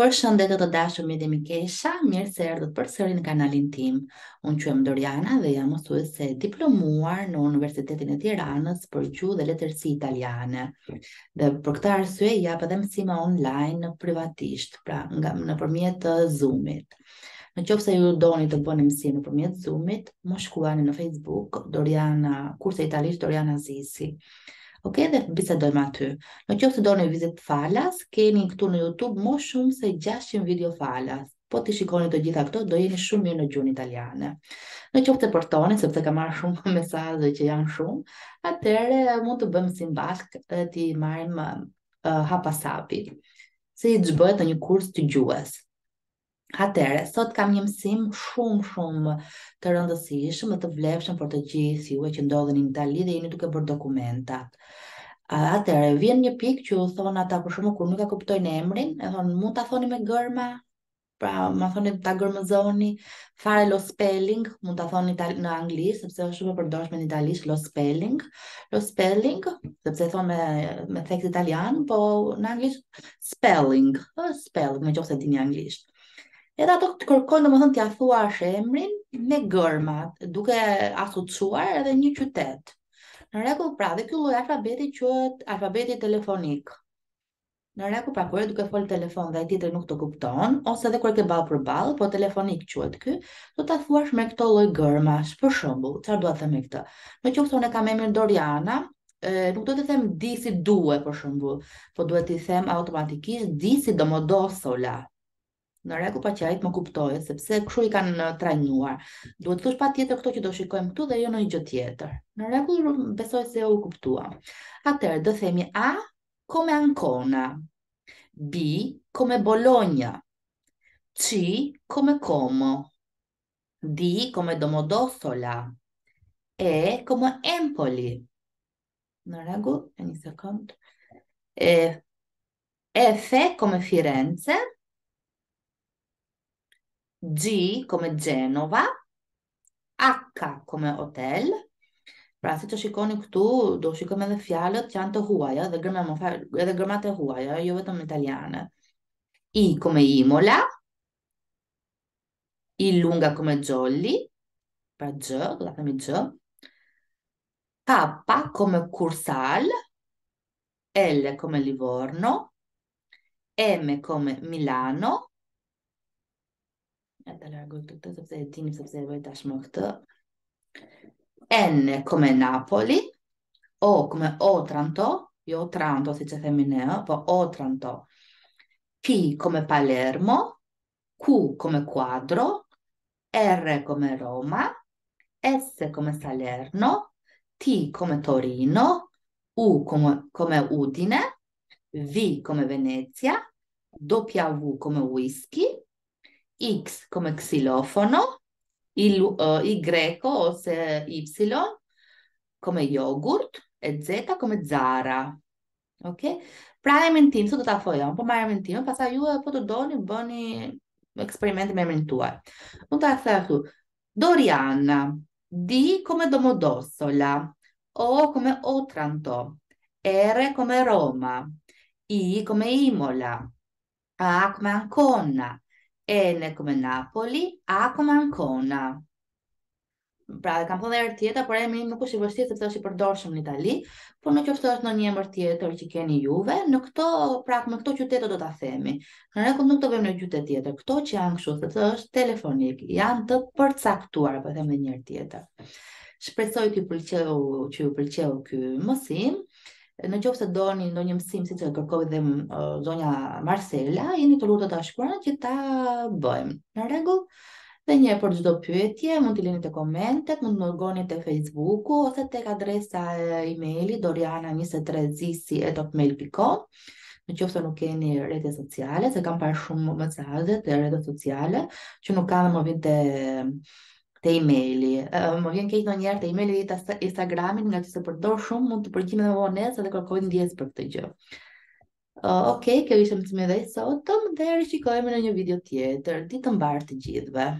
Për shëndetet të dashur i dhe mikesha, mirë se erdhët për në kanalin tim. Unë që e më Doriana dhe jam mësuese diplomuar në Universitetin e Tiranës për gju dhe letërsi italiane. Dhe për këta arsye, ja për dhe mësima online në privatisht, pra nga në përmjet të uh, Zoomit. Në qofë se ju doni të bëni mësi në përmjet Zoomit, më shkuani në Facebook, Doriana, kurse italisht Doriana Zisi ok, dhe të bisedojmë aty. Në qoftë do një vizit falas, keni këtu në Youtube më shumë se 600 video falas po ti shikoni të gjitha këto, do jeni shumë mirë në gjunë italiane. Në qoftë të përtoni, sepse ka marrë shumë mesazhe që janë shumë, atëre eh, mund të bëjmë si bashkë eh, dhe ti marrim eh, hapa sapi, Si i të zbëhet në një kurs të gjuhës. Atere, sot kam një mësim shumë shumë të rëndësishëm dhe të vlefshëm për të gjithë e që ndodheni në Itali dhe jeni duke bërë dokumentat. Atere, vjen një pikë që u thonë ata për shumë kur nuk e kuptojnë emrin, e thonë mund të thoni me gërma, pra më thoni të gërmëzoni, fare lo spelling, mund të thoni në anglisë, sepse është shumë përdojshme në italisht lo spelling, lo spelling, sepse thonë me, me theks italian, po në anglisht spelling, spelling, me qofë se dini anglisht. Edhe ato të kërkojnë, domethën t'i thuash emrin me gërmat, duke asociuar edhe një qytet. Në rregull, pra, dhe ky lloj alfabeti quhet alfabeti telefonik. Në rregull, pra, kur duke fol telefon dhe ai tjetri nuk të kupton, ose edhe kur ke ball për ball, po telefonik quhet ky, do ta thuash me këto lloj gërmash. Për shembull, çfarë do të them me këtë? Në qoftë unë kam emrin Doriana, e, nuk do të them di si duhe për shembull, po duhet i them automatikisht di si domodosola, Në regu pa ajtë më kuptojë, sepse këshu i kanë trajnuar. Duhet të pa tjetër këto që do shikojmë këtu dhe jo në i gjë tjetër. Në regu besoj se jo u kuptua. Atër, dhe themi A, kome Ancona. B, kome Bologna. C, kome Komo. D, kome Domodosola. E, kome Empoli. Në e një sekundë. E, F, kome Firenze. G come Genova, H come hotel. Πράσιτο εικόνικ του, το σήκωμε δε φιάλο, τιάν το χουάια, δεν γραμμάτε χουάια, io vedo italiana. I come Imola, I lunga come Jolly, per G, guardatemi G, K come Cursal, L come Livorno, M come Milano, dall'agricoltura din subservienza morta. N come Napoli, O come Otranto, io Otranto se c'è femmineo, poi Otranto, P come Palermo, Q come quadro, R come Roma, S come Salerno, T come Torino, U come, come Udine, V come Venezia, W come whisky, X come xilofono, il, uh, Y o Y come yogurt e Z come Zara. Ok? Prime in team, sotto ta foja, po marrim in team, pasa ju po të doni bëni eksperiment me emrin tuaj. Unë ta Doriana, D come Domodossola, O come Otranto, R come Roma, I come Imola, A come Ancona, në come Napoli a come Ancona. Pra, kam po dhe erë tjetër, por emri nuk është i vështirë sepse është i përdorshëm në Itali, por nuk është thotë në një emër tjetër që keni juve, në këto, pra, në këto qytete do ta themi. Në rregull nuk të vëmë në qytet tjetër. Këto që janë kështu, të është telefonik, janë të përcaktuar, po për them edhe një tjetër. Shpresoj që ju pëlqeu, që ju pëlqeu ky mësim në qoftë se një ndonjë mësim siç e kërkoi dhe zonja Marcella, jeni të lutur të dashuruar që ta bëjmë. Në rregull. Dhe një për çdo pyetje, mund të linit te komentet, mund të më dërgoni te Facebooku ose tek adresa e emailit doriana23zisi@hotmail.com. Në qoftë nuk keni rrjete sociale, se kam parë shumë mesazhe e rete sociale që nuk kanë më vinte të emaili, Më vjen kejtë në njerë të emaili maili dhe të Instagramin, nga që se përdor shumë, mund të përgjime dhe vonesë dhe kërkoj ndjesë për këtë gjë. Oke, kjo ishëm të me dhe i sotëm dhe rëshikojme në një video tjetër, ditë më barë të gjithëve.